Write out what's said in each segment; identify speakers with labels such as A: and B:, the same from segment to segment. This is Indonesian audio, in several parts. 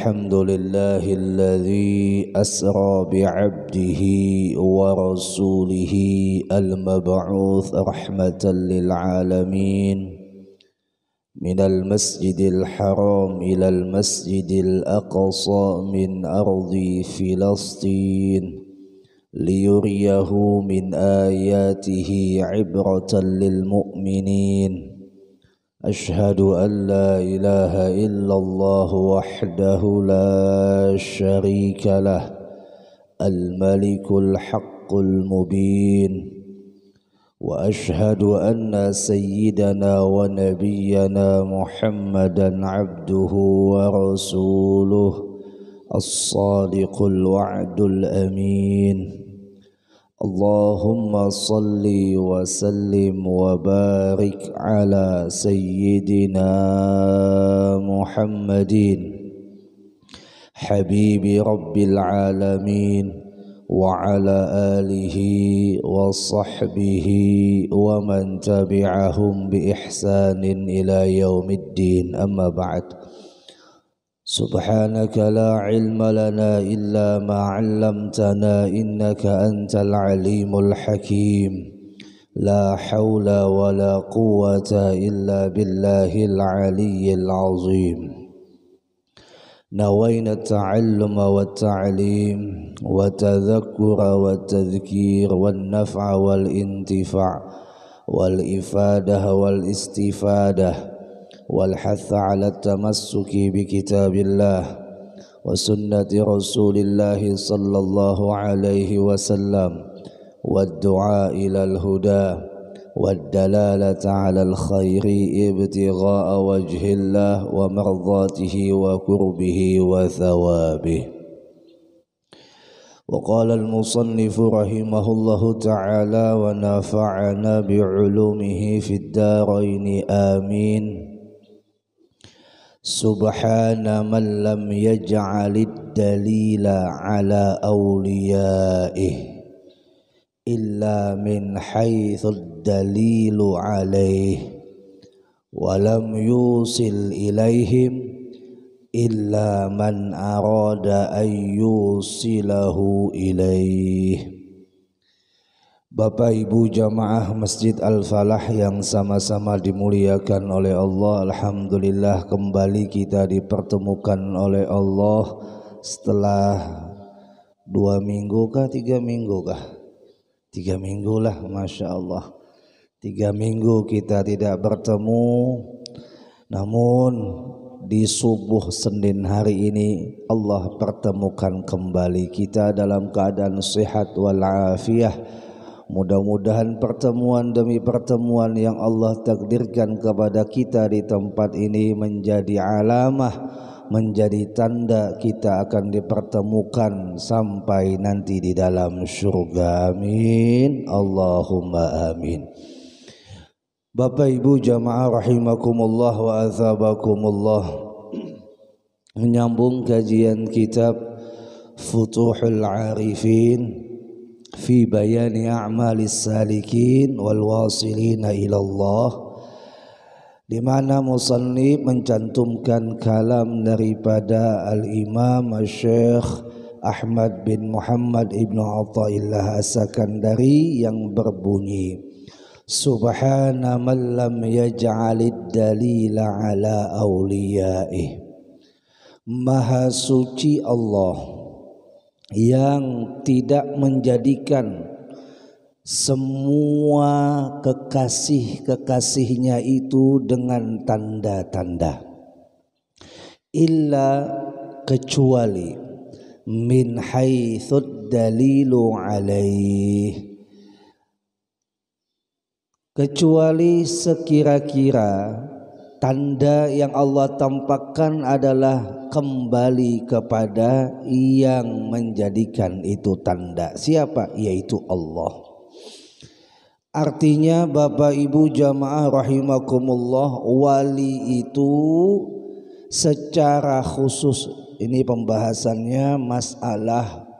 A: الحمد لله الذي أسرى بعبده ورسوله المبعوث رحمة للعالمين من المسجد الحرام إلى المسجد الأقصى من أرض فلسطين ليريه من آياته عبرة للمؤمنين أشهد أن لا إله إلا الله وحده لا شريك له الملك الحق المبين وأشهد أن سيدنا ونبينا محمدا عبده ورسوله الصادق الوعد الأمين اللهم صل وسلم وبارك على سيدنا محمد حبيب رب العالمين وعلى آله وصحبه ومن تبعهم بإحسان إلى يوم الدين أما بعد سبحانك لا علم لنا إلا ما علمتنا إنك أنت العليم الحكيم لا حول ولا قوة إلا بالله العلي العظيم نوينا التعلم والتعليم والتذكر والتذكير والنفع والانتفاع والإفادة والاستفادة والحث على التمسك بكتاب الله وسنة رسول الله صلى الله عليه وسلم والدعاء إلى الهدى والدلالة على الخير ابتغاء وجه الله ومرضاته وكربه وثوابه وقال المصنف رحمه الله تعالى ونفعنا بعلومه في الدارين آمين سبحان من لم يجعل الدليل على أوليائه إلا من حيث الدليل عليه ولم يوصل إليهم إلا من أراد أن يوصله إليه Bapak Ibu jamaah Masjid Al-Falah yang sama-sama dimuliakan oleh Allah Alhamdulillah kembali kita dipertemukan oleh Allah setelah dua minggu kah tiga minggu kah tiga minggu lah Masya Allah tiga minggu kita tidak bertemu namun di subuh Senin hari ini Allah pertemukan kembali kita dalam keadaan sehat walafiat. Mudah-mudahan pertemuan demi pertemuan yang Allah takdirkan kepada kita di tempat ini menjadi alamah, menjadi tanda kita akan dipertemukan sampai nanti di dalam surga. Amin. Allahumma amin. Bapak Ibu jamaah rahimakumullah wa azabakumullah. Menyambung kajian kitab Futuhul Arifin fi bayani a'malis salikin wal wasilina ilallah di mana musannif mencantumkan kalam daripada al-Imam Syekh Ahmad bin Muhammad ibnu Athaillah As-Sakandari yang berbunyi Subhana man lam yaj'alid dalila ala awliyaih Maha suci Allah yang tidak menjadikan semua kekasih-kekasihnya itu dengan tanda-tanda illa kecuali min haitsud dalilu alaih kecuali sekira-kira tanda yang Allah tampakkan adalah kembali kepada yang menjadikan itu tanda. Siapa? Yaitu Allah. Artinya Bapak Ibu jamaah rahimakumullah wali itu secara khusus ini pembahasannya masalah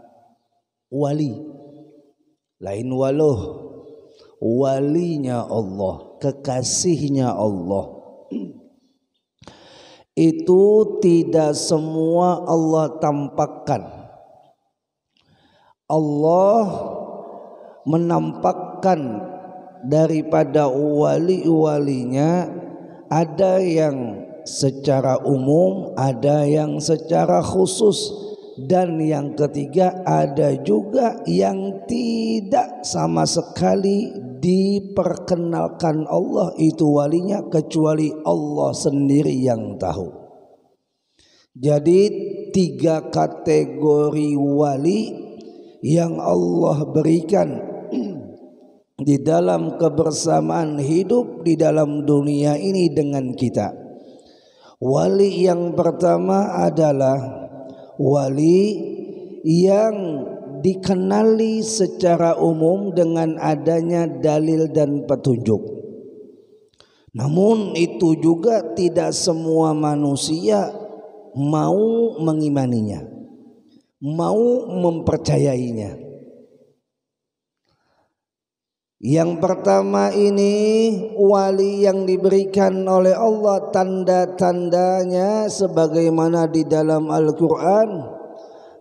A: wali lain waluh walinya Allah kekasihnya Allah itu tidak semua Allah tampakkan. Allah menampakkan daripada wali-walinya ada yang secara umum, ada yang secara khusus dan yang ketiga ada juga yang tidak sama sekali diperkenalkan Allah itu walinya kecuali Allah sendiri yang tahu. Jadi tiga kategori wali yang Allah berikan di dalam kebersamaan hidup di dalam dunia ini dengan kita. Wali yang pertama adalah wali yang dikenali secara umum dengan adanya dalil dan petunjuk. Namun itu juga tidak semua manusia mau mengimaninya, mau mempercayainya. Yang pertama ini wali yang diberikan oleh Allah tanda-tandanya sebagaimana di dalam Al-Qur'an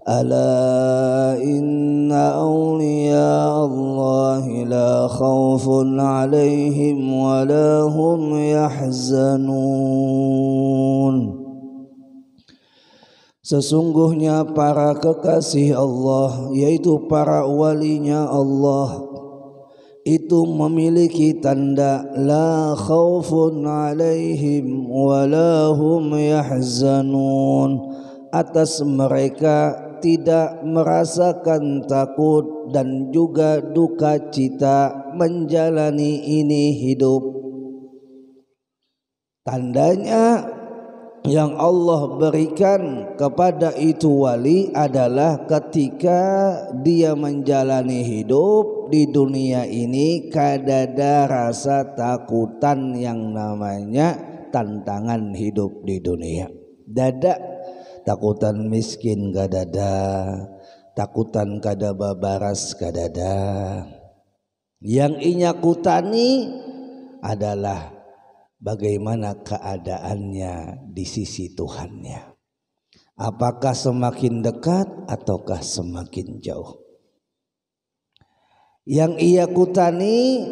A: ألا إن أولياء الله لا خوف عليهم ولا هم يحزنون Sesungguhnya para kekasih Allah yaitu para walinya Allah itu memiliki tanda la khaufun alaihim wa lahum yahzanun atas mereka tidak merasakan takut dan juga duka cita menjalani ini hidup. Tandanya yang Allah berikan kepada itu wali adalah ketika dia menjalani hidup di dunia ini kadada rasa takutan yang namanya tantangan hidup di dunia. Dada takutan miskin kadada, takutan kada babaras kadada yang inya kutani adalah bagaimana keadaannya di sisi Tuhannya apakah semakin dekat ataukah semakin jauh yang ia kutani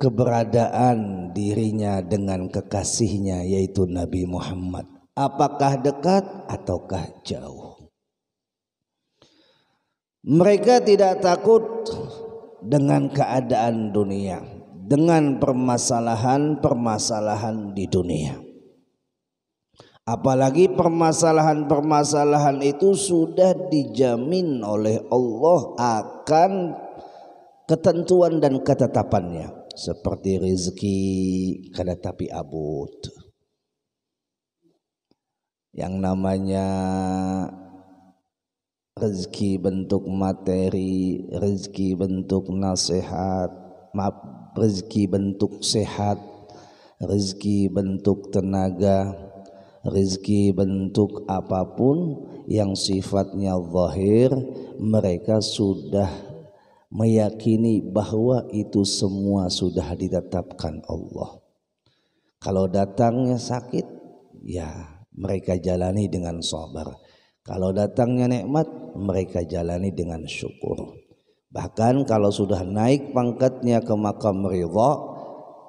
A: keberadaan dirinya dengan kekasihnya yaitu Nabi Muhammad apakah dekat ataukah jauh. Mereka tidak takut dengan keadaan dunia, dengan permasalahan-permasalahan di dunia. Apalagi permasalahan-permasalahan itu sudah dijamin oleh Allah akan ketentuan dan ketetapannya. Seperti rezeki, kada tapi yang namanya rezeki bentuk materi, rezeki bentuk nasihat, maaf, rezeki bentuk sehat, rezeki bentuk tenaga, rezeki bentuk apapun yang sifatnya zahir, mereka sudah meyakini bahwa itu semua sudah ditetapkan Allah. Kalau datangnya sakit, ya mereka jalani dengan sabar. Kalau datangnya nikmat, mereka jalani dengan syukur. Bahkan kalau sudah naik pangkatnya ke makam ridha,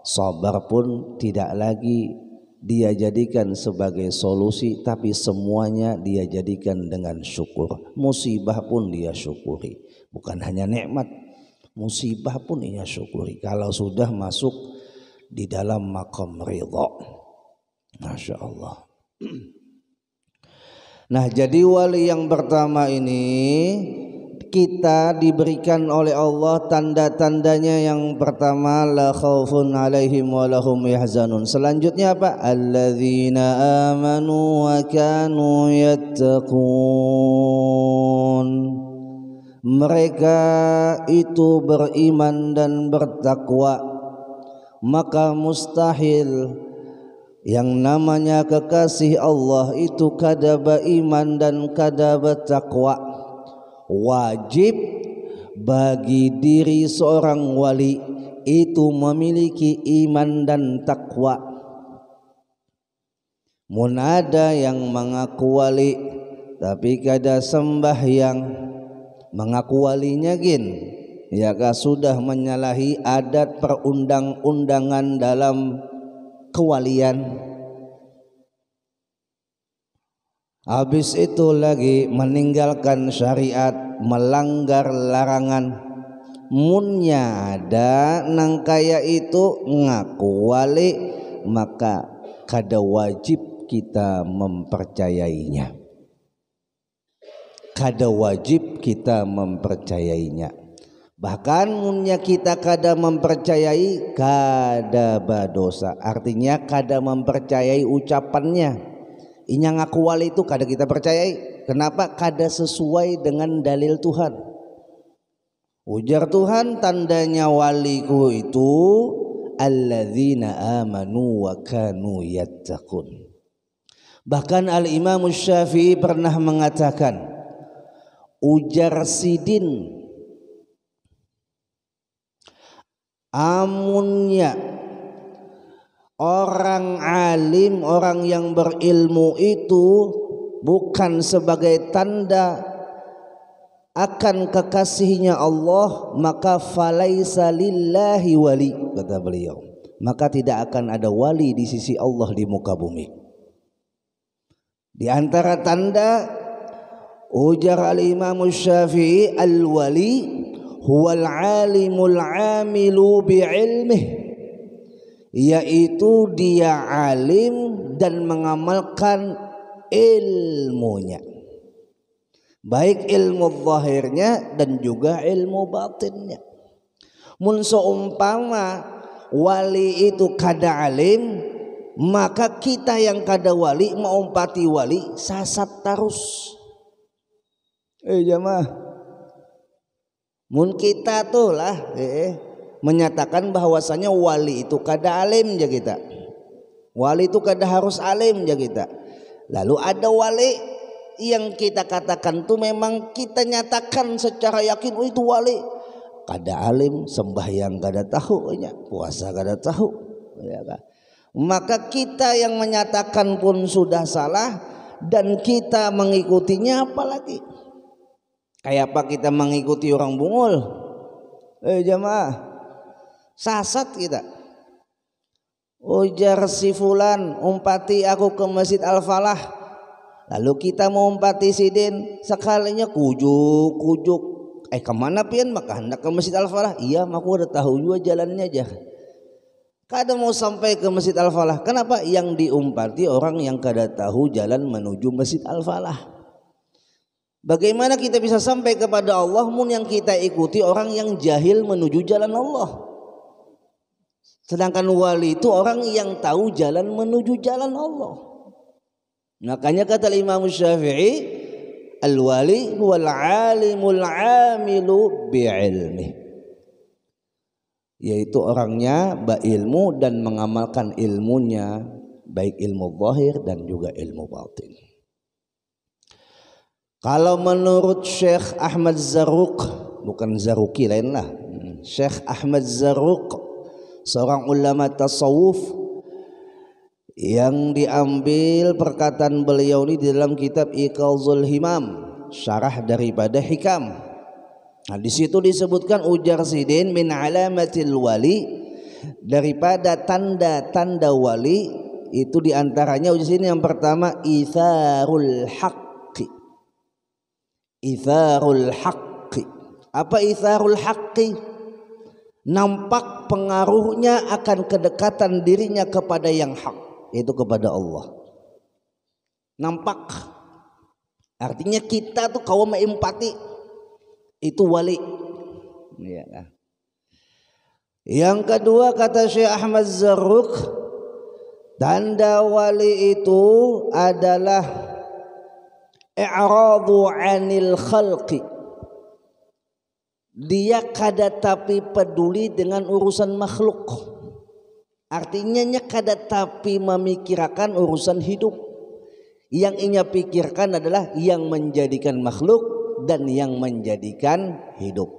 A: sabar pun tidak lagi dia jadikan sebagai solusi tapi semuanya dia jadikan dengan syukur. Musibah pun dia syukuri. Bukan hanya nikmat, musibah pun ia syukuri. Kalau sudah masuk di dalam makam ridha. Masya Allah. Nah, jadi wali yang pertama ini kita diberikan oleh Allah tanda-tandanya yang pertama la khaufun alaihim wa lahum yahzanun. Selanjutnya apa? Alladzina amanu wa kanu yattaqun. Mereka itu beriman dan bertakwa. Maka mustahil yang namanya kekasih Allah itu kadaba iman dan kadaba takwa wajib bagi diri seorang wali itu memiliki iman dan takwa munada yang mengaku wali tapi kada yang mengaku walinya gin ya sudah menyalahi adat perundang-undangan dalam kewalian habis itu lagi meninggalkan syariat melanggar larangan munnya ada nang kaya itu ngaku wali maka kada wajib kita mempercayainya kada wajib kita mempercayainya Bahkan munnya kita kada mempercayai kada badosa. Artinya kada mempercayai ucapannya. Inya ngaku wali itu kada kita percayai. Kenapa? Kada sesuai dengan dalil Tuhan. Ujar Tuhan tandanya waliku itu alladzina amanu wa kanu yattaqun. Bahkan Al-Imam Syafi'i pernah mengatakan ujar Sidin amunnya orang alim orang yang berilmu itu bukan sebagai tanda akan kekasihnya Allah maka falaisa lillahi wali kata beliau maka tidak akan ada wali di sisi Allah di muka bumi di antara tanda ujar al-imam syafi'i al-wali huwal alimul amilu bi ilmih yaitu dia alim dan mengamalkan ilmunya baik ilmu zahirnya dan juga ilmu batinnya mun umpama wali itu kada alim maka kita yang kada wali mau umpati wali sasat terus eh jamaah mun kita tuh lah eh, menyatakan bahwasanya wali itu kada alim ja kita wali itu kada harus alim ja kita lalu ada wali yang kita katakan tuh memang kita nyatakan secara yakin oh, itu wali kada alim sembahyang kada tahu ya puasa kada tahu ya kan maka kita yang menyatakan pun sudah salah dan kita mengikutinya apalagi Kayak apa kita mengikuti orang bungul? Eh jamaah, sasat kita. Ujar si fulan, umpati aku ke Masjid Al-Falah. Lalu kita mau umpati sidin, sekalinya kujuk, kujuk. Eh kemana pian maka hendak ke Masjid Al-Falah? Iya, aku udah tahu juga jalannya aja. Kada mau sampai ke Masjid Al-Falah. Kenapa? Yang diumpati orang yang kada tahu jalan menuju Masjid Al-Falah. Bagaimana kita bisa sampai kepada Allah mun yang kita ikuti orang yang jahil menuju jalan Allah. Sedangkan wali itu orang yang tahu jalan menuju jalan Allah. Makanya kata Imam Syafi'i, al-wali wal alimul amilu bi'ilmi. Yaitu orangnya berilmu dan mengamalkan ilmunya, baik ilmu zahir dan juga ilmu batin. Kalau menurut Syekh Ahmad Zaruk, bukan Zaruki lain lah. Hmm. Syekh Ahmad Zaruk, seorang ulama tasawuf yang diambil perkataan beliau ini di dalam kitab Iqazul Himam, syarah daripada Hikam. Nah, di situ disebutkan ujar Sidin min alamatil wali daripada tanda-tanda wali itu diantaranya ujar Sidin yang pertama itharul haq Itharul haqqi. Apa itharul haqqi? Nampak pengaruhnya akan kedekatan dirinya kepada yang hak, yaitu kepada Allah. Nampak. Artinya kita tuh kaum empati itu wali. Iya, ya. Yang kedua kata Syekh Ahmad Zarruk, tanda wali itu adalah i'radu anil khalqi dia kada tapi peduli dengan urusan makhluk artinya nya kada tapi memikirkan urusan hidup yang inya pikirkan adalah yang menjadikan makhluk dan yang menjadikan hidup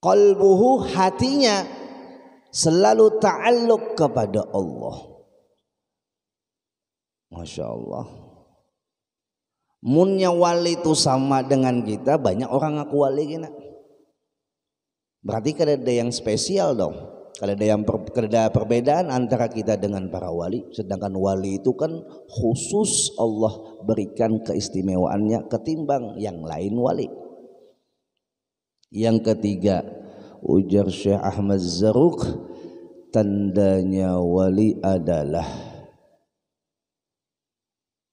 A: qalbuhu hatinya selalu ta'alluq kepada Allah Masya Allah Munnya wali itu sama dengan kita, banyak orang ngaku wali kena. Berarti kada ada yang spesial dong. Kada ada yang per, kada kan perbedaan antara kita dengan para wali. Sedangkan wali itu kan khusus Allah berikan keistimewaannya ketimbang yang lain wali. Yang ketiga, ujar Syekh Ahmad Zaruk, tandanya wali adalah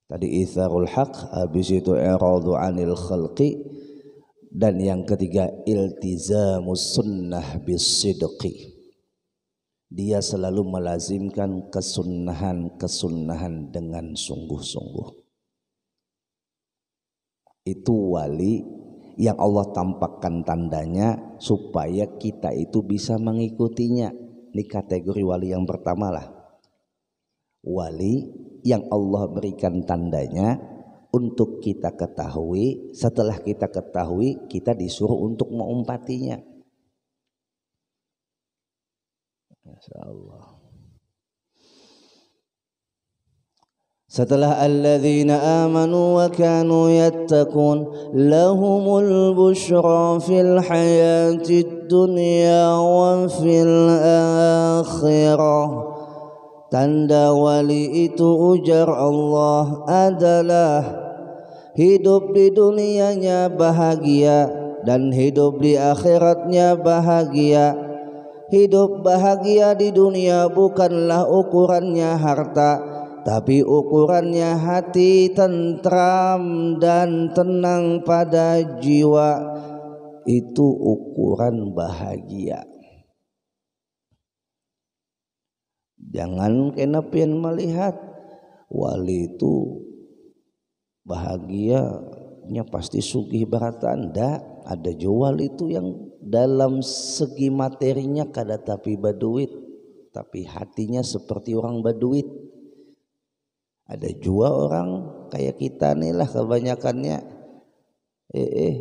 A: Tadi itharul haq, habis itu iradu anil khalqi dan yang ketiga iltizamus sunnah bisidqi. Dia selalu melazimkan kesunnahan-kesunnahan dengan sungguh-sungguh. Itu wali yang Allah tampakkan tandanya supaya kita itu bisa mengikutinya. Ini kategori wali yang pertama lah. Wali yang Allah berikan tandanya untuk kita ketahui setelah kita ketahui kita disuruh untuk mengumpatinya Masyaallah Allah Setelah alladzina amanu wa kanu yattaqun lahumul busyra fil hayatid dunya wa fil akhirah Tanda wali itu ujar Allah adalah hidup di dunianya bahagia dan hidup di akhiratnya bahagia. Hidup bahagia di dunia bukanlah ukurannya harta, tapi ukurannya hati tentram dan tenang pada jiwa. Itu ukuran bahagia. jangan kenapian melihat wali itu bahagianya pasti sugih baratan dak ada jual itu yang dalam segi materinya kada tapi baduit tapi hatinya seperti orang baduit ada jual orang kayak kita nih lah kebanyakannya eh, eh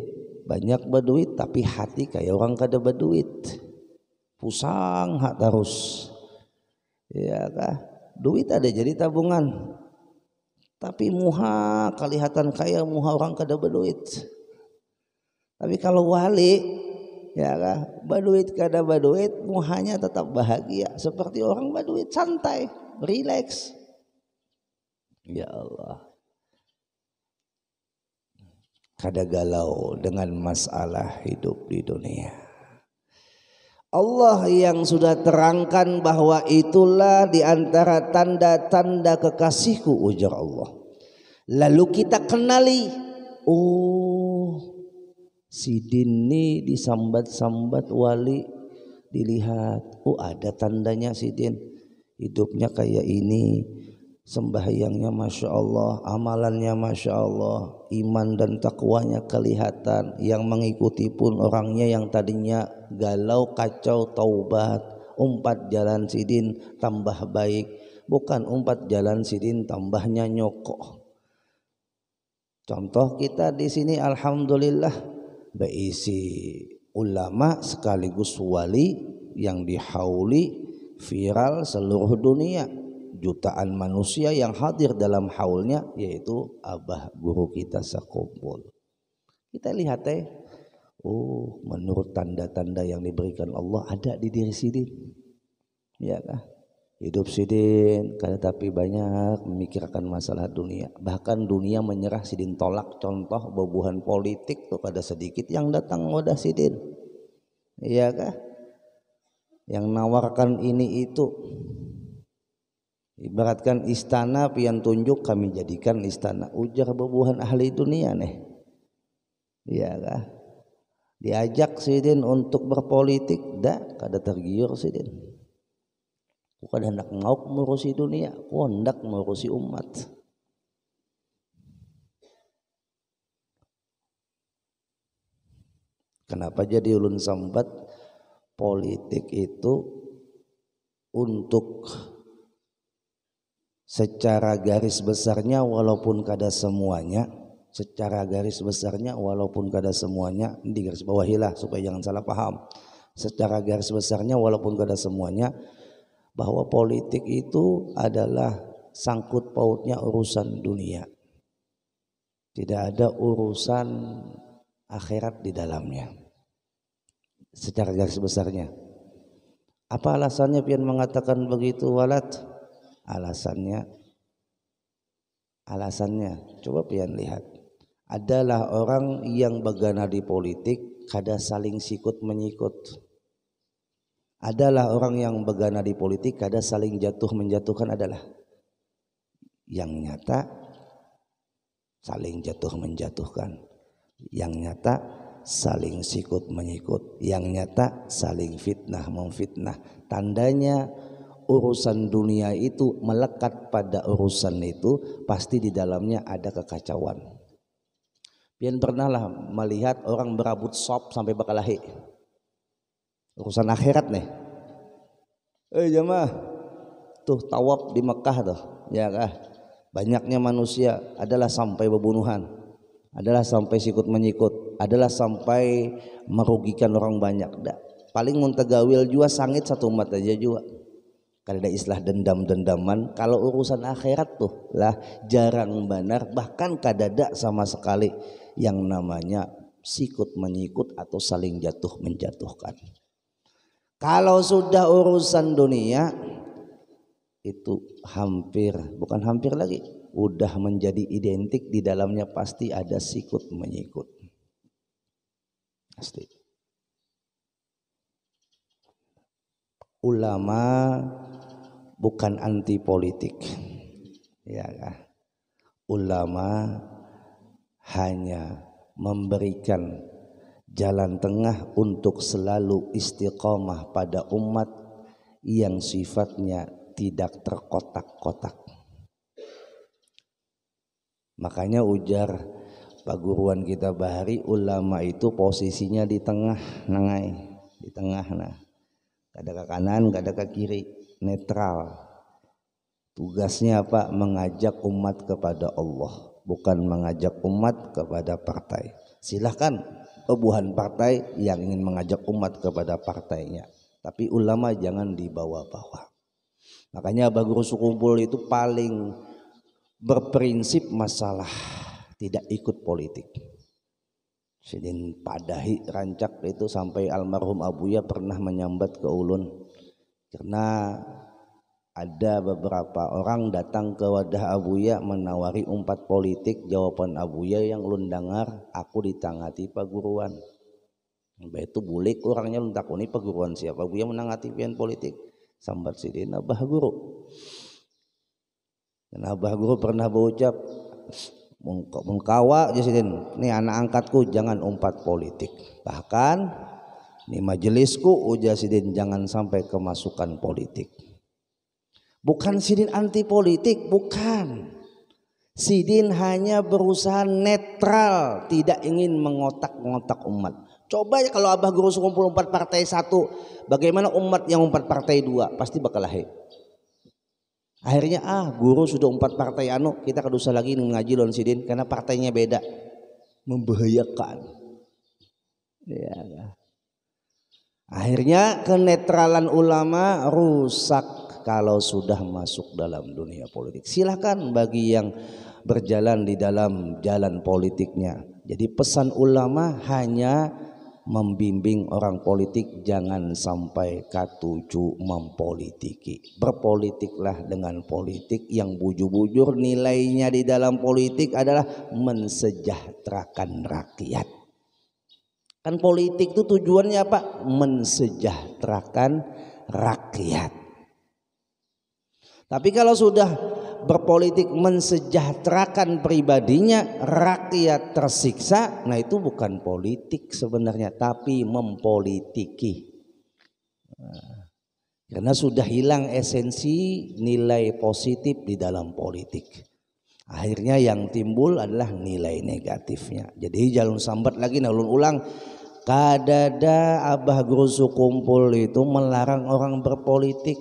A: banyak baduit tapi hati kayak orang kada baduit pusang hak terus ya kah duit ada jadi tabungan tapi muha kelihatan kaya muha orang kada berduit tapi kalau wali ya kah berduit kada berduit muhanya tetap bahagia seperti orang berduit santai relax ya Allah kada galau dengan masalah hidup di dunia Allah yang sudah terangkan bahwa itulah diantara tanda-tanda kekasihku ujar Allah. Lalu kita kenali, oh si Dini disambat-sambat wali dilihat, oh ada tandanya si Din hidupnya kayak ini, sembahyangnya masya Allah, amalannya masya Allah, iman dan takwanya kelihatan. Yang mengikuti pun orangnya yang tadinya galau, kacau, taubat, umpat jalan sidin tambah baik, bukan umpat jalan sidin tambahnya nyokok. Contoh kita di sini alhamdulillah berisi ulama sekaligus wali yang dihauli viral seluruh dunia jutaan manusia yang hadir dalam haulnya yaitu abah guru kita sekumpul. Kita lihat eh oh menurut tanda-tanda yang diberikan Allah ada di diri sidin. Ya kah? Hidup sidin, karena tapi banyak memikirkan masalah dunia. Bahkan dunia menyerah sidin tolak contoh bebuhan politik tuh pada sedikit yang datang wadah sidin. Iya kah? Yang nawarkan ini itu Ibaratkan istana pian tunjuk kami jadikan istana ujar bebuhan ahli dunia nih. Iya kah? Diajak sidin untuk berpolitik dah kada tergiur sidin. Ku kada hendak ngauk merusi dunia, ku hendak merusi umat. Kenapa jadi ulun sambat politik itu untuk secara garis besarnya walaupun kada semuanya secara garis besarnya walaupun kada semuanya di garis bawahilah supaya jangan salah paham secara garis besarnya walaupun kada semuanya bahwa politik itu adalah sangkut pautnya urusan dunia tidak ada urusan akhirat di dalamnya secara garis besarnya apa alasannya pian mengatakan begitu walat alasannya alasannya coba pian lihat adalah orang yang bagana di politik kada saling sikut menyikut adalah orang yang bagana di politik kada saling jatuh menjatuhkan adalah yang nyata saling jatuh menjatuhkan yang nyata saling sikut menyikut yang nyata saling fitnah memfitnah tandanya urusan dunia itu melekat pada urusan itu pasti di dalamnya ada kekacauan. Pian pernahlah melihat orang berabut sop sampai bakal lahir. Urusan akhirat nih. Eh jamaah, tuh tawab di Mekah tuh, ya kah? Banyaknya manusia adalah sampai pembunuhan, adalah sampai sikut menyikut, adalah sampai merugikan orang banyak. Dah. Paling gawil juga sangit satu umat aja juga. Karena ada istilah dendam-dendaman. Kalau urusan akhirat tuh lah jarang benar bahkan kadada sama sekali yang namanya sikut menyikut atau saling jatuh menjatuhkan. Kalau sudah urusan dunia itu hampir bukan hampir lagi udah menjadi identik di dalamnya pasti ada sikut menyikut. Pasti. Ulama bukan anti politik. Ya kan? Ulama hanya memberikan jalan tengah untuk selalu istiqomah pada umat yang sifatnya tidak terkotak-kotak. Makanya ujar pak paguruan kita bahari ulama itu posisinya di tengah nengai, di tengah nah. Kada ke kanan, kada ke kiri netral. Tugasnya apa? Mengajak umat kepada Allah, bukan mengajak umat kepada partai. Silahkan kebuhan partai yang ingin mengajak umat kepada partainya. Tapi ulama jangan dibawa-bawa. Makanya Abah Guru Sukumpul itu paling berprinsip masalah tidak ikut politik. Sidin Padahi Rancak itu sampai almarhum Abuya pernah menyambat ke ulun karena ada beberapa orang datang ke wadah Abuya menawari umpat politik jawaban Abuya yang lu dengar aku ditangati paguruan Mbak itu bulik orangnya lu takuni paguruan siapa Abuya menangati pian politik sambat sidin Abah Guru dan Abah Guru pernah berucap mengkawak jasidin ini anak angkatku jangan umpat politik bahkan ini majelisku ujar Sidin jangan sampai kemasukan politik. Bukan Sidin anti politik, bukan. Sidin hanya berusaha netral, tidak ingin mengotak-ngotak umat. Coba ya kalau Abah Guru kumpul empat partai satu, bagaimana umat yang empat partai dua pasti bakal lahir. Akhirnya ah guru sudah empat partai anu kita kedusa lagi ngaji lawan Sidin karena partainya beda membahayakan. Ya, Akhirnya kenetralan ulama rusak kalau sudah masuk dalam dunia politik. Silahkan bagi yang berjalan di dalam jalan politiknya. Jadi pesan ulama hanya membimbing orang politik jangan sampai katuju mempolitiki. Berpolitiklah dengan politik yang bujur-bujur nilainya di dalam politik adalah mensejahterakan rakyat. Kan politik itu tujuannya apa? Mensejahterakan rakyat. Tapi kalau sudah berpolitik mensejahterakan pribadinya, rakyat tersiksa, nah itu bukan politik sebenarnya, tapi mempolitiki. Nah, karena sudah hilang esensi nilai positif di dalam politik. Akhirnya yang timbul adalah nilai negatifnya. Jadi jangan sambat lagi, nah ulang Kadada Abah Gurusu kumpul itu melarang orang berpolitik.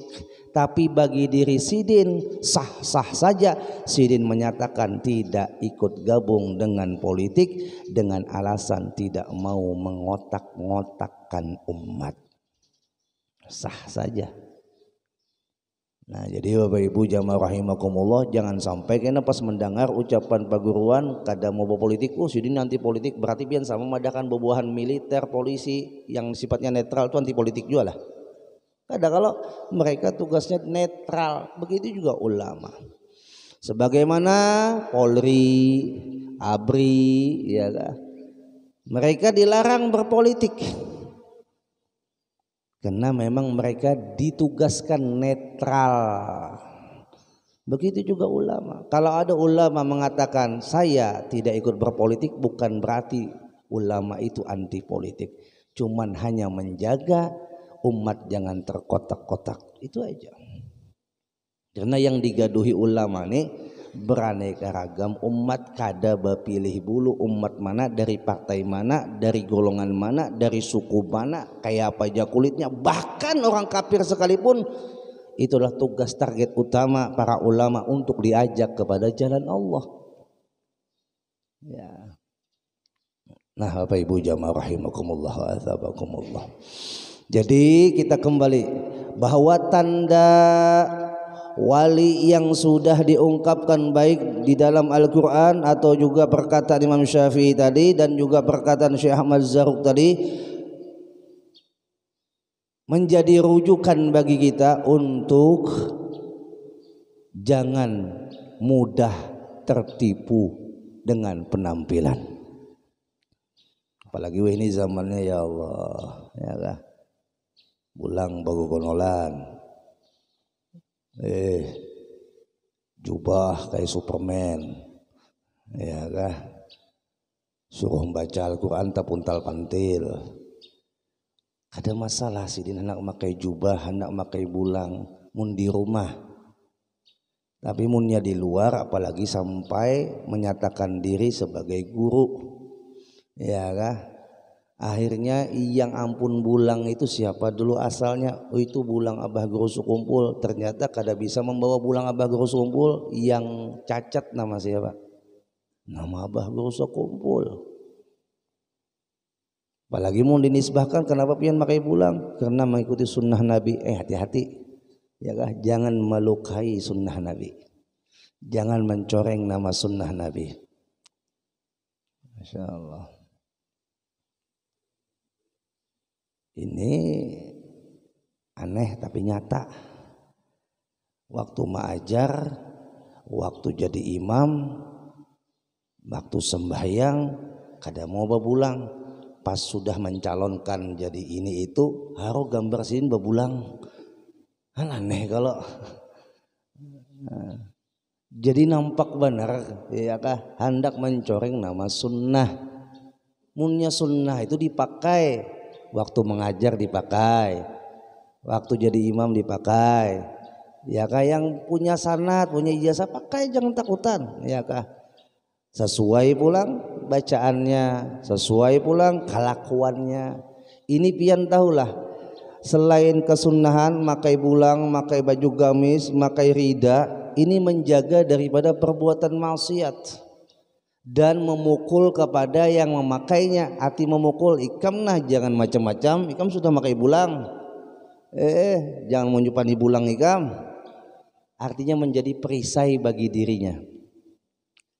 A: Tapi bagi diri Sidin sah-sah saja. Sidin menyatakan tidak ikut gabung dengan politik dengan alasan tidak mau mengotak-ngotakkan umat. Sah saja. Nah, jadi Bapak Ibu jamaah rahimakumullah jangan sampai karena pas mendengar ucapan paguruan kada mau oh jadi nanti politik berarti pian sama madakan bebuahan militer, polisi yang sifatnya netral itu anti politik juga lah. Kada kalau mereka tugasnya netral, begitu juga ulama. Sebagaimana Polri, ABRI, ya kan? Mereka dilarang berpolitik. Karena memang mereka ditugaskan netral. Begitu juga ulama. Kalau ada ulama mengatakan saya tidak ikut berpolitik bukan berarti ulama itu anti politik. Cuman hanya menjaga umat jangan terkotak-kotak. Itu aja. Karena yang digaduhi ulama nih beraneka ragam umat kada bapilih bulu umat mana dari partai mana dari golongan mana dari suku mana kayak apa aja kulitnya bahkan orang kafir sekalipun itulah tugas target utama para ulama untuk diajak kepada jalan Allah ya nah Bapak Ibu jamaah rahimakumullah wa jadi kita kembali bahwa tanda wali yang sudah diungkapkan baik di dalam Al-Quran atau juga perkataan Imam Syafi'i tadi dan juga perkataan Syekh Ahmad Zaruk tadi menjadi rujukan bagi kita untuk jangan mudah tertipu dengan penampilan apalagi wah ini zamannya ya Allah ya lah pulang bagu konolan eh jubah kayak Superman ya kah suruh membaca Al-Quran tak tapuntal pantil ada masalah sih din anak makai jubah anak makai bulang mun di rumah tapi munnya di luar apalagi sampai menyatakan diri sebagai guru ya kah Akhirnya yang ampun bulang itu siapa? Dulu asalnya oh itu bulang Abah gerusu Kumpul. Ternyata kada bisa membawa bulang Abah gerusu Kumpul yang cacat nama siapa? Nama Abah gerusu Kumpul. Apalagi mau dinisbahkan kenapa pian pakai bulang? Karena mengikuti sunnah Nabi. Eh hati-hati. Ya kah? Jangan melukai sunnah Nabi. Jangan mencoreng nama sunnah Nabi. Masya Allah. Ini aneh tapi nyata. Waktu ma'ajar, waktu jadi imam, waktu sembahyang, kadang mau berbulang, Pas sudah mencalonkan jadi ini itu, harus gambar sini berbulang. Kan aneh kalau jadi nampak benar ya kah hendak mencoreng nama sunnah munnya sunnah itu dipakai waktu mengajar dipakai waktu jadi imam dipakai ya kah yang punya sanat punya ijazah pakai jangan takutan ya kah sesuai pulang bacaannya sesuai pulang kelakuannya ini pian tahulah selain kesunahan makai pulang, makai baju gamis, makai rida ini menjaga daripada perbuatan maksiat dan memukul kepada yang memakainya hati memukul ikam nah jangan macam-macam ikam sudah pakai bulang eh jangan menyupan di bulang ikam artinya menjadi perisai bagi dirinya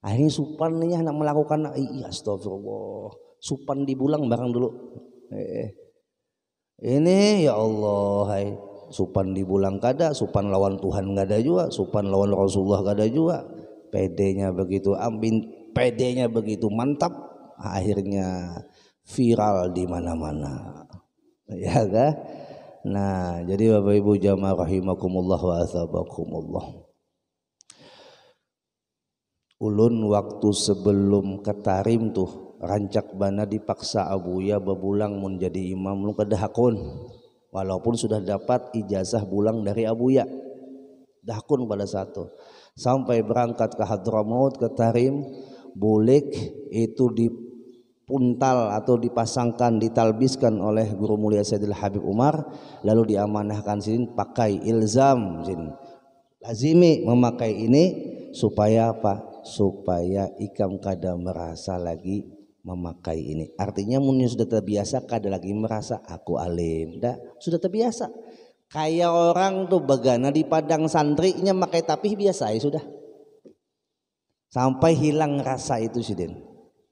A: akhirnya supannya nak melakukan iya astagfirullah supan di dibulang barang dulu eh ini ya Allah hai supan di dibulang kada supan lawan Tuhan kada juga supan lawan Rasulullah kada juga pedenya begitu ambin PD-nya begitu mantap akhirnya viral di mana-mana ya kan nah jadi Bapak Ibu jamaah rahimakumullah wa asabakumullah ulun waktu sebelum ketarim tuh rancak bana dipaksa abuya bebulang menjadi imam lu kedahakun walaupun sudah dapat ijazah bulang dari abuya dahakun pada satu sampai berangkat ke Hadramaut ke Tarim bulik itu dipuntal atau dipasangkan ditalbiskan oleh guru mulia Sayyidil Habib Umar lalu diamanahkan sini pakai ilzam sini lazimi memakai ini supaya apa supaya ikam kada merasa lagi memakai ini artinya munya sudah terbiasa kada lagi merasa aku alim dah sudah terbiasa kayak orang tuh bagana di padang santrinya pakai tapi biasa ya sudah sampai hilang rasa itu sidin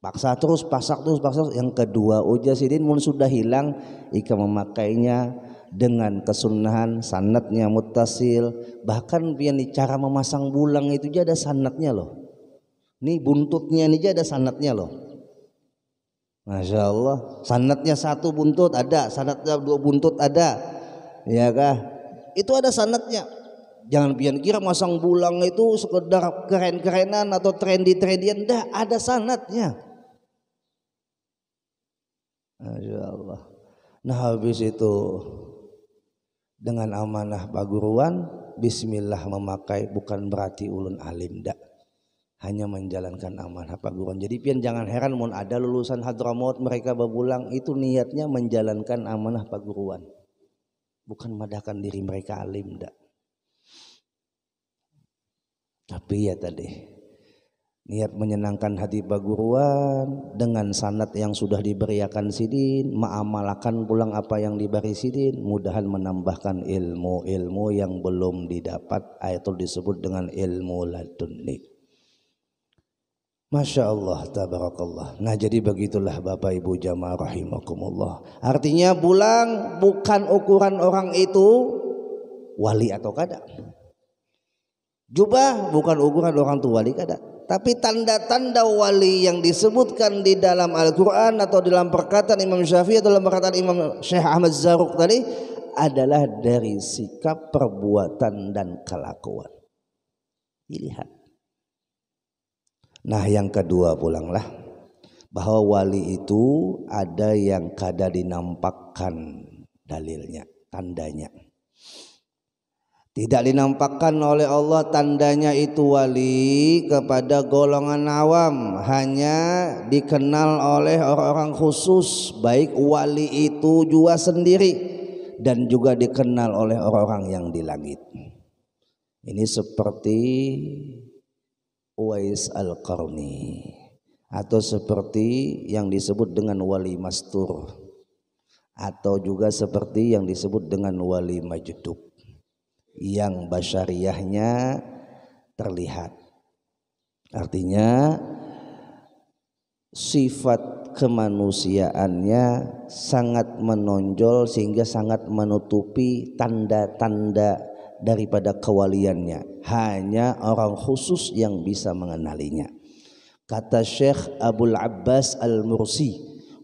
A: paksa terus paksa terus paksa terus. yang kedua ujar oh iya, sidin mun sudah hilang ika memakainya dengan kesunahan sanatnya mutasil bahkan pian cara memasang bulang itu aja ada sanatnya loh ini buntutnya ini aja ada sanatnya loh Masya Allah sanatnya satu buntut ada sanatnya dua buntut ada ya kah itu ada sanatnya Jangan pian kira masang bulang itu sekedar keren-kerenan atau trendy-trendian. Dah ada sanatnya. Masya Allah. Nah habis itu dengan amanah paguruan Bismillah memakai bukan berarti ulun alim dak hanya menjalankan amanah paguruan. Jadi pian jangan heran mun ada lulusan Hadramaut mereka berbulang itu niatnya menjalankan amanah paguruan. Bukan madahkan diri mereka alim dak. Tapi ya tadi niat menyenangkan hati guruan dengan sanat yang sudah diberiakan sidin ma'amalakan pulang apa yang diberi sidin mudahan menambahkan ilmu-ilmu yang belum didapat itu disebut dengan ilmu laduni Masya Allah tabarakallah nah jadi begitulah Bapak Ibu jamaah rahimakumullah artinya pulang bukan ukuran orang itu wali atau kadang. Jubah bukan ukuran orang tua tidak Tapi tanda-tanda wali yang disebutkan di dalam Al-Quran atau dalam perkataan Imam Syafi'i atau dalam perkataan Imam Syekh Ahmad Zaruk tadi adalah dari sikap perbuatan dan kelakuan. Dilihat. Nah yang kedua pulanglah bahwa wali itu ada yang kada dinampakkan dalilnya, tandanya. Tidak dinampakkan oleh Allah tandanya itu wali kepada golongan awam Hanya dikenal oleh orang-orang khusus Baik wali itu juga sendiri Dan juga dikenal oleh orang-orang yang di langit Ini seperti Uwais Al-Qarni Atau seperti yang disebut dengan wali mastur Atau juga seperti yang disebut dengan wali majduk yang basyariahnya terlihat. Artinya sifat kemanusiaannya sangat menonjol sehingga sangat menutupi tanda-tanda daripada kewaliannya. Hanya orang khusus yang bisa mengenalinya. Kata Syekh Abdul Abbas Al-Mursi,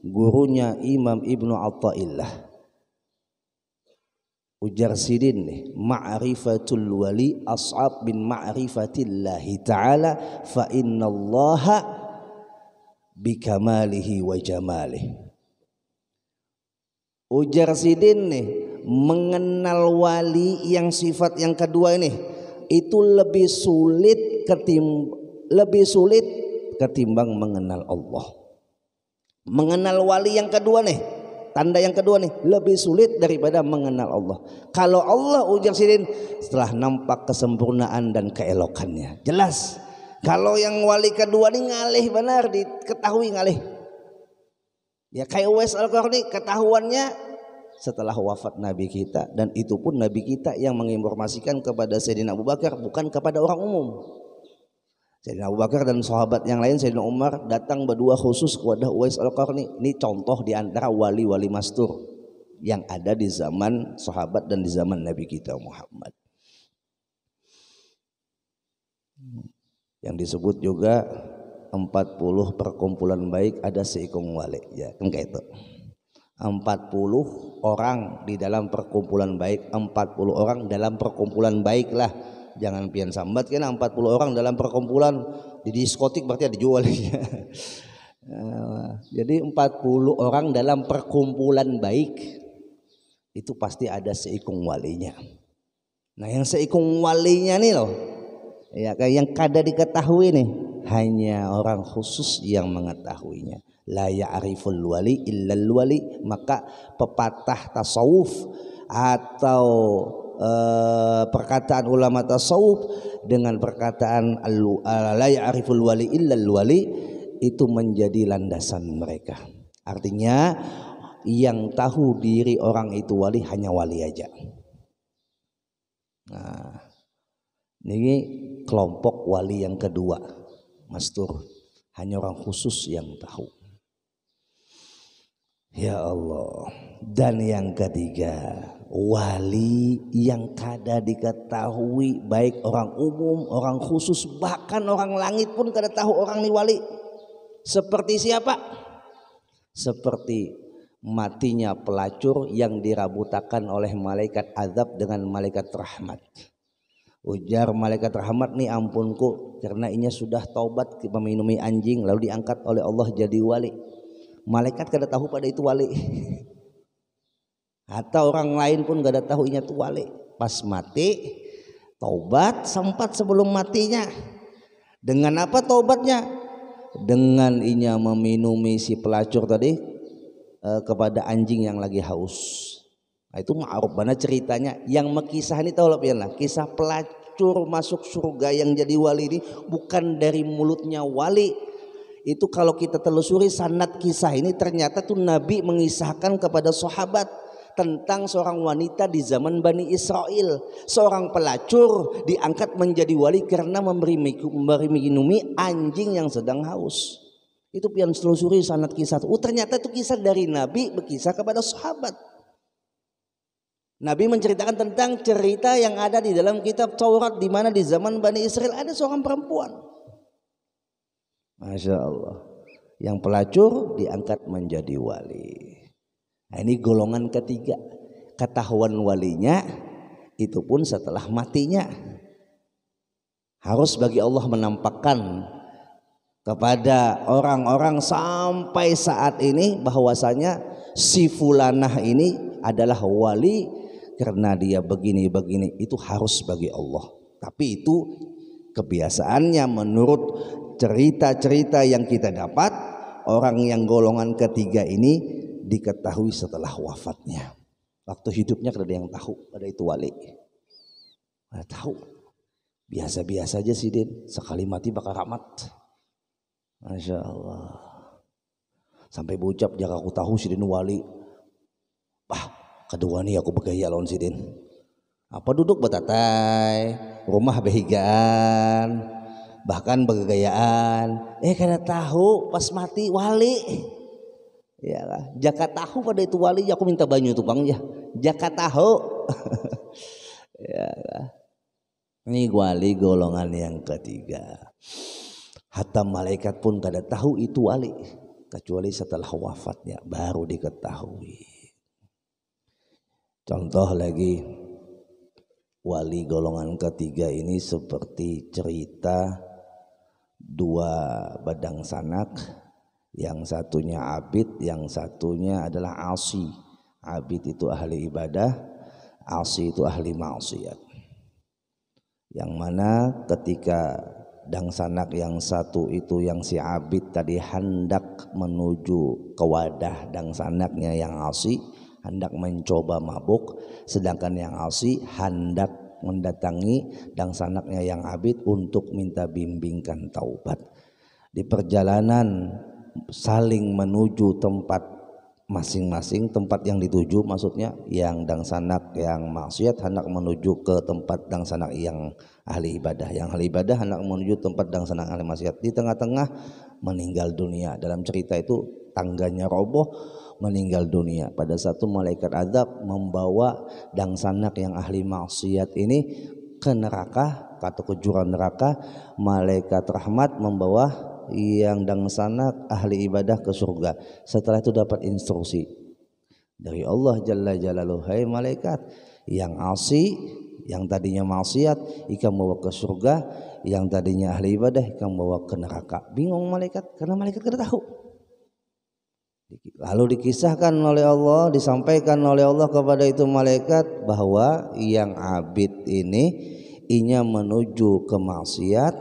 A: gurunya Imam Ibnu Atta'illah ujar Sidin nih ma'rifatul wali as'ab bin ma'rifatillahi ta'ala fa innallaha bikamalihi wa jamalih ujar Sidin nih mengenal wali yang sifat yang kedua ini itu lebih sulit ketim lebih sulit ketimbang mengenal Allah mengenal wali yang kedua nih Tanda yang kedua nih, lebih sulit daripada mengenal Allah. Kalau Allah ujar sidin setelah nampak kesempurnaan dan keelokannya. Jelas. Kalau yang wali kedua nih ngalih benar diketahui ngalih. Ya kayak Uwais al nih ketahuannya setelah wafat Nabi kita dan itu pun Nabi kita yang menginformasikan kepada Sayyidina Abu Bakar bukan kepada orang umum. Sayyidina Abu Bakar dan sahabat yang lain Sayyidina Umar datang berdua khusus ke wadah Uwais Al-Qarni. Ini contoh di antara wali-wali mastur yang ada di zaman sahabat dan di zaman Nabi kita Muhammad. Yang disebut juga 40 perkumpulan baik ada seikung wali ya kan kayak itu. 40 orang di dalam perkumpulan baik, 40 orang dalam perkumpulan baiklah jangan pian sambat kena 40 orang dalam perkumpulan di diskotik berarti ada jual eh, jadi 40 orang dalam perkumpulan baik itu pasti ada seikung walinya. Nah yang seikung walinya nih loh ya kayak yang kada diketahui nih hanya orang khusus yang mengetahuinya la ya'riful wali illal wali maka pepatah tasawuf atau Eh, perkataan ulama tasawuf dengan perkataan la ya'riful wali illal wali itu menjadi landasan mereka. Artinya yang tahu diri orang itu wali hanya wali aja. Nah, ini kelompok wali yang kedua, Mas Hanya orang khusus yang tahu. Ya Allah. Dan yang ketiga, wali yang kada diketahui baik orang umum, orang khusus, bahkan orang langit pun kada tahu orang ini wali. Seperti siapa? Seperti matinya pelacur yang dirabutakan oleh malaikat azab dengan malaikat rahmat. Ujar malaikat rahmat nih ampunku karena inya sudah taubat meminumi anjing lalu diangkat oleh Allah jadi wali malaikat kada tahu pada itu wali atau orang lain pun kada tahu inya tu wali pas mati taubat sempat sebelum matinya dengan apa taubatnya dengan inya meminumi si pelacur tadi eh, kepada anjing yang lagi haus Nah, itu ma'ruf mana ceritanya yang mekisah ini tahu lah kisah pelacur masuk surga yang jadi wali ini bukan dari mulutnya wali itu kalau kita telusuri sanat kisah ini ternyata tuh Nabi mengisahkan kepada sahabat tentang seorang wanita di zaman Bani Israel. Seorang pelacur diangkat menjadi wali karena memberi, memberi minumi anjing yang sedang haus. Itu pian telusuri sanat kisah. Oh ternyata itu kisah dari Nabi berkisah kepada sahabat. Nabi menceritakan tentang cerita yang ada di dalam kitab Taurat di mana di zaman Bani Israel ada seorang perempuan Masya Allah. Yang pelacur diangkat menjadi wali. Nah, ini golongan ketiga. Ketahuan walinya itu pun setelah matinya. Harus bagi Allah menampakkan kepada orang-orang sampai saat ini bahwasanya si fulanah ini adalah wali karena dia begini begini itu harus bagi Allah tapi itu kebiasaannya menurut cerita-cerita yang kita dapat orang yang golongan ketiga ini diketahui setelah wafatnya. Waktu hidupnya ada yang tahu, ada itu wali. Ada tahu. Biasa-biasa aja sih Din, sekali mati bakal rahmat. Masya Allah. Sampai bocap jaga aku tahu si Din wali. Wah, kedua nih aku bergaya lawan si Din. Apa duduk betatai, rumah behigan bahkan bergayaan eh karena tahu pas mati wali ya lah jaka tahu pada itu wali ya aku minta banyu tuh bang ya jaka tahu ya lah ini wali golongan yang ketiga hatta malaikat pun kada tahu itu wali kecuali setelah wafatnya baru diketahui contoh lagi wali golongan ketiga ini seperti cerita dua badang sanak yang satunya abid yang satunya adalah asi abid itu ahli ibadah asi itu ahli maksiat yang mana ketika sanak yang satu itu yang si abid tadi hendak menuju ke wadah sanaknya yang asi hendak mencoba mabuk sedangkan yang asi hendak mendatangi dan sanaknya yang abid untuk minta bimbingkan taubat. Di perjalanan saling menuju tempat masing-masing tempat yang dituju maksudnya yang dang sanak yang maksiat hendak menuju ke tempat dang sanak yang ahli ibadah yang ahli ibadah hendak menuju tempat dang sanak ahli maksiat di tengah-tengah meninggal dunia dalam cerita itu tangganya roboh meninggal dunia. Pada satu malaikat adab membawa sanak yang ahli maksiat ini ke neraka kata ke neraka. Malaikat rahmat membawa yang sanak ahli ibadah ke surga. Setelah itu dapat instruksi dari Allah Jalla Jalaluhu. Hai malaikat yang asi yang tadinya maksiat ikan bawa ke surga yang tadinya ahli ibadah ikan bawa ke neraka bingung malaikat karena malaikat kada tahu Lalu dikisahkan oleh Allah, disampaikan oleh Allah kepada itu malaikat bahwa yang abid ini inya menuju ke maksiat,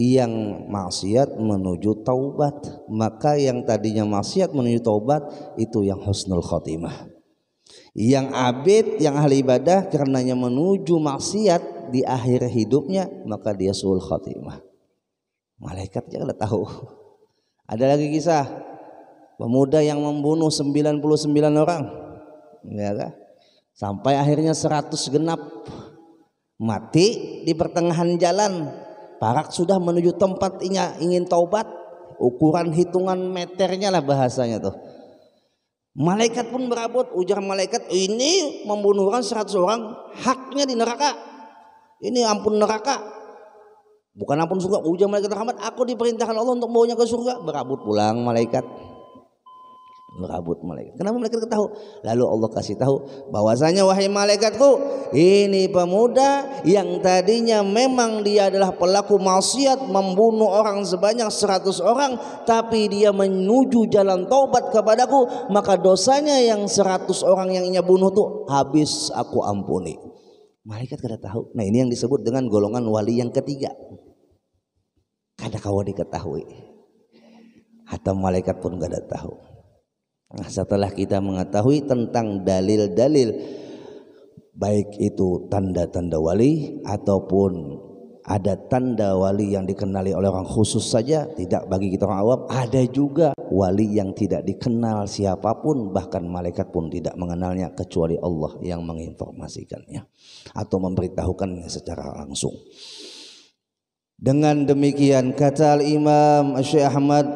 A: yang maksiat menuju taubat. Maka yang tadinya maksiat menuju taubat itu yang husnul khotimah. Yang abid, yang ahli ibadah karenanya menuju maksiat di akhir hidupnya maka dia sul khotimah. Malaikat jangan tahu. Ada lagi kisah pemuda yang membunuh 99 orang ya kan? sampai akhirnya 100 genap mati di pertengahan jalan parak sudah menuju tempat ingin taubat ukuran hitungan meternya lah bahasanya tuh malaikat pun berabot ujar malaikat ini membunuh orang 100 orang haknya di neraka ini ampun neraka bukan ampun surga ujar malaikat rahmat aku diperintahkan Allah untuk bawanya ke surga berabot pulang malaikat Merabut malaikat. Kenapa malaikat tahu? Lalu Allah kasih tahu bahwasanya wahai malaikatku, ini pemuda yang tadinya memang dia adalah pelaku maksiat membunuh orang sebanyak 100 orang, tapi dia menuju jalan taubat kepadaku, maka dosanya yang 100 orang yang ia bunuh tuh habis aku ampuni. Malaikat kada tahu. Nah, ini yang disebut dengan golongan wali yang ketiga. Kada kawa diketahui. atau malaikat pun kada tahu. Nah, setelah kita mengetahui tentang dalil-dalil baik itu tanda-tanda wali ataupun ada tanda wali yang dikenali oleh orang khusus saja tidak bagi kita orang awam ada juga wali yang tidak dikenal siapapun bahkan malaikat pun tidak mengenalnya kecuali Allah yang menginformasikannya atau memberitahukannya secara langsung dengan demikian kata Imam Syekh Ahmad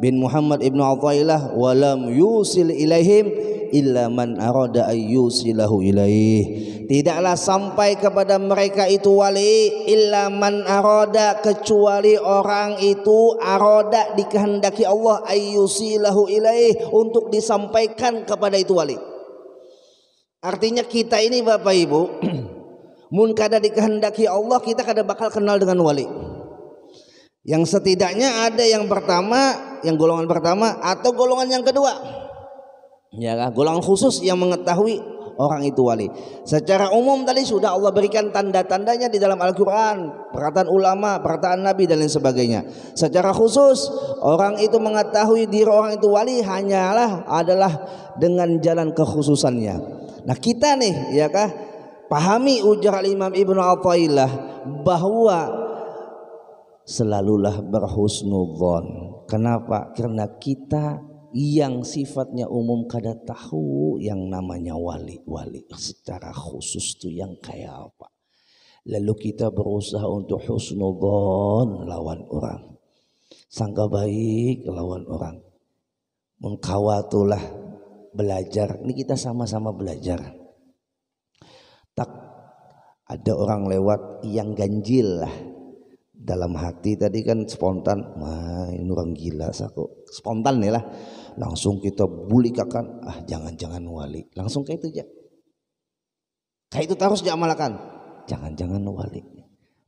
A: bin Muhammad ibnu Athaillah walam yusil ilaihim illa man arada ayyusilahu ilaih tidaklah sampai kepada mereka itu wali illa man arada kecuali orang itu arada dikehendaki Allah ayyusilahu ilaih untuk disampaikan kepada itu wali artinya kita ini Bapak Ibu mun kada dikehendaki Allah kita kada bakal kenal dengan wali yang setidaknya ada yang pertama, yang golongan pertama atau golongan yang kedua. Ya, golongan khusus yang mengetahui orang itu wali. Secara umum tadi sudah Allah berikan tanda-tandanya di dalam Al-Qur'an, perkataan ulama, perkataan nabi dan lain sebagainya. Secara khusus orang itu mengetahui diri orang itu wali hanyalah adalah dengan jalan kekhususannya. Nah, kita nih ya kah pahami ujar Imam Ibnu Athaillah bahwa selalulah berhusnudzon. Kenapa? Karena kita yang sifatnya umum kada tahu yang namanya wali-wali secara khusus tuh yang kayak apa. Lalu kita berusaha untuk husnudzon lawan orang. Sangka baik lawan orang. Mengkawatulah belajar. Ini kita sama-sama belajar. Tak ada orang lewat yang ganjil lah dalam hati tadi kan spontan wah ini orang gila saku spontan nih ya lah langsung kita kakan ah jangan-jangan wali langsung kayak itu aja kayak itu terus kan jangan-jangan wali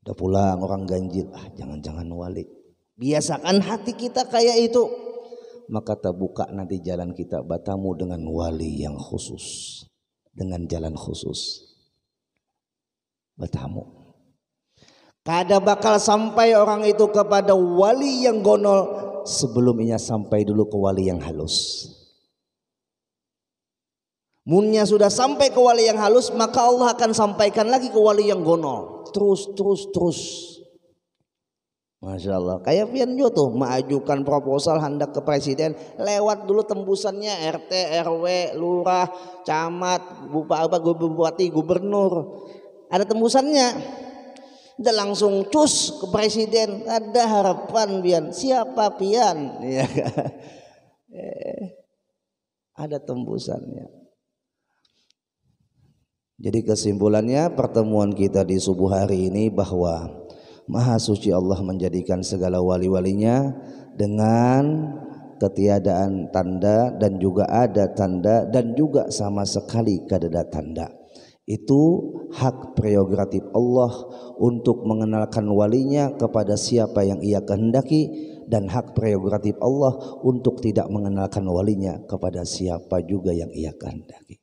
A: udah pulang orang ganjil ah jangan-jangan wali biasakan hati kita kayak itu maka terbuka nanti jalan kita batamu dengan wali yang khusus dengan jalan khusus batamu Kada bakal sampai orang itu kepada wali yang gonol sebelumnya sampai dulu ke wali yang halus. Munnya sudah sampai ke wali yang halus, maka Allah akan sampaikan lagi ke wali yang gonol. Terus, terus, terus. Masya Allah. Kayak Pianjo tuh, mengajukan proposal hendak ke presiden, lewat dulu tembusannya RT, RW, lurah, camat, bupati, bupati, gubernur. Ada tembusannya dan langsung cus ke presiden ada harapan pian siapa pian ya ada tembusannya jadi kesimpulannya pertemuan kita di subuh hari ini bahwa Maha Suci Allah menjadikan segala wali-walinya dengan ketiadaan tanda dan juga ada tanda dan juga sama sekali kadada tanda. Itu hak prerogatif Allah untuk mengenalkan walinya kepada siapa yang ia kehendaki dan hak prerogatif Allah untuk tidak mengenalkan walinya kepada siapa juga yang ia kehendaki.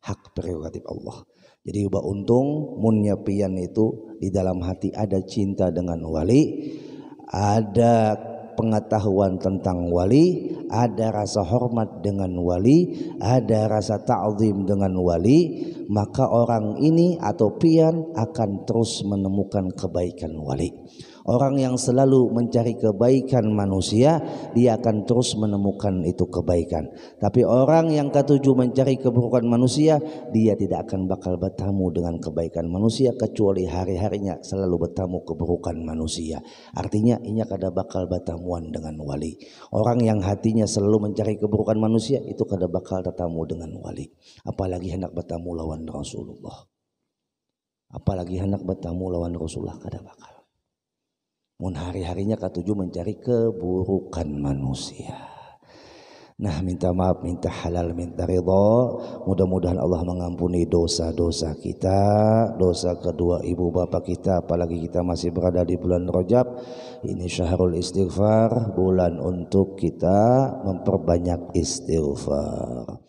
A: Hak prerogatif Allah. Jadi ubah untung munnya pian itu di dalam hati ada cinta dengan wali, ada pengetahuan tentang wali, ada rasa hormat dengan wali, ada rasa ta'zim dengan wali, maka orang ini atau pian akan terus menemukan kebaikan wali. Orang yang selalu mencari kebaikan manusia, dia akan terus menemukan itu kebaikan. Tapi orang yang ketujuh mencari keburukan manusia, dia tidak akan bakal bertemu dengan kebaikan manusia kecuali hari-harinya selalu bertemu keburukan manusia. Artinya ini kada bakal bertemuan dengan wali. Orang yang hatinya selalu mencari keburukan manusia itu kada bakal bertemu dengan wali. Apalagi hendak bertemu lawan Rasulullah. Apalagi hendak bertemu lawan Rasulullah kada bakal. Mun hari-harinya ketujuh mencari keburukan manusia. Nah minta maaf, minta halal, minta ridho. Mudah-mudahan Allah mengampuni dosa-dosa kita. Dosa kedua ibu bapa kita. Apalagi kita masih berada di bulan Rojab. Ini syahrul istighfar. Bulan untuk kita memperbanyak istighfar.